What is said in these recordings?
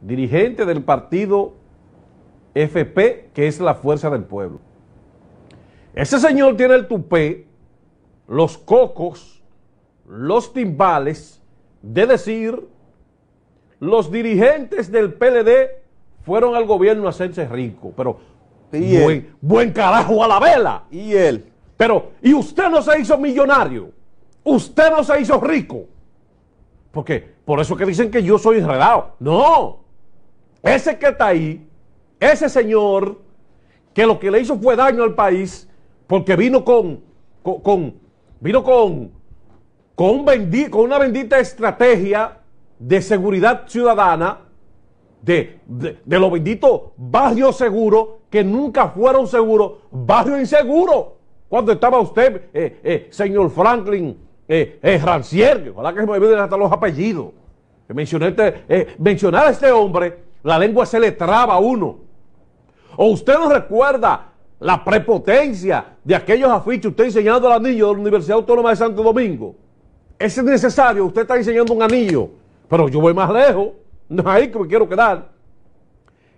dirigente del partido FP, que es la Fuerza del Pueblo. Ese señor tiene el tupé, los cocos, los timbales, de decir, los dirigentes del PLD fueron al gobierno a hacerse rico, pero buen, carajo a la vela. Y él. Pero, y usted no se hizo millonario, usted no se hizo rico. Porque por eso que dicen que yo soy enredado. No, ese que está ahí, ese señor, que lo que le hizo fue daño al país, porque vino con, con, vino con, con, una bendita estrategia de seguridad ciudadana, de, de, bendito... los benditos barrios que nunca fueron seguros, Barrio inseguro... Cuando estaba usted, eh, eh, señor Franklin eh, eh Rancier, ojalá que se me olviden hasta los apellidos. Este, mencionar a este hombre la lengua se le traba a uno. O usted no recuerda la prepotencia de aquellos afiches usted enseñando al anillo de la Universidad Autónoma de Santo Domingo. Es necesario, usted está enseñando un anillo, pero yo voy más lejos, no es ahí que me quiero quedar.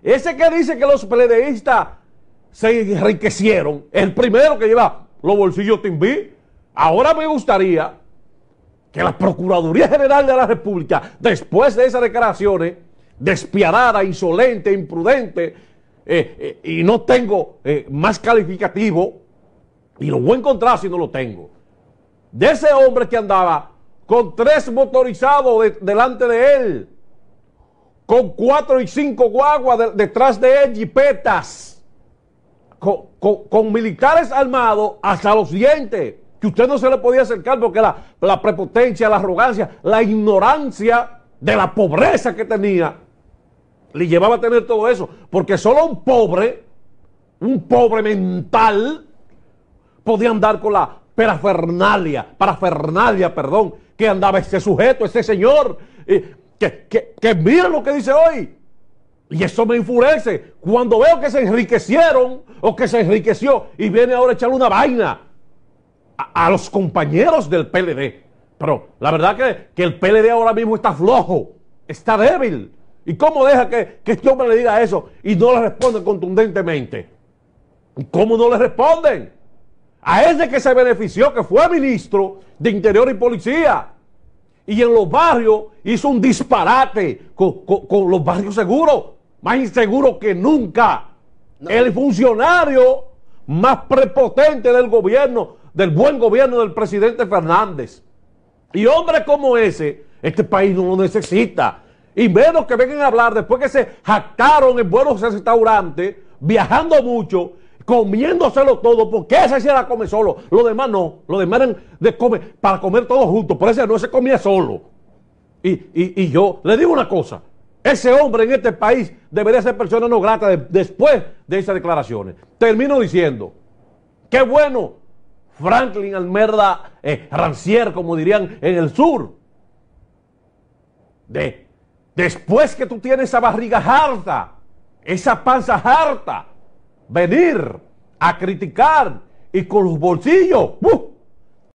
Ese que dice que los peledeístas se enriquecieron, el primero que lleva los bolsillos timbí. Ahora me gustaría que la Procuraduría General de la República, después de esas declaraciones, despiadada, insolente, imprudente, eh, eh, y no tengo eh, más calificativo, y lo voy a encontrar si no lo tengo. De ese hombre que andaba con tres motorizados delante de él, con cuatro y cinco guaguas detrás de él, y petas, con, militares armados hasta los dientes, que usted no se le podía acercar porque la prepotencia, la arrogancia, la ignorancia de la pobreza que tenía le llevaba a tener todo eso. Porque solo un pobre, un pobre mental, podía andar con la parafernalia, parafernalia, perdón, que andaba ese sujeto, ese señor. que, mira lo que dice hoy. Y eso me enfurece. Cuando veo que se enriquecieron o que se enriqueció y viene ahora a echarle una vaina a, los compañeros del PLD. Pero la verdad que, que el PLD ahora mismo está flojo, está débil. ¿Y cómo deja que, que este hombre le diga eso y no le responde contundentemente? cómo no le responden? A ese que se benefició, que fue ministro de Interior y Policía. Y en los barrios hizo un disparate con, los barrios seguros, más inseguros que nunca. El funcionario más prepotente del gobierno, del buen gobierno del presidente Fernández. Y hombre como ese, este país no lo necesita y menos que vengan a hablar después que se jactaron en buenos restaurantes, viajando mucho, comiéndoselo todo, porque ese sí la come solo, los demás no, los demás eran de comer, para comer todos juntos, por eso no se comía solo. Y, yo le digo una cosa, ese hombre en este país debería ser persona no grata después de esas declaraciones. Termino diciendo, qué bueno, Franklin Almerda eh, Rancier, como dirían en el sur, de Después que tú tienes esa barriga harta, esa panza harta, venir a criticar y con los bolsillos. ¡buf!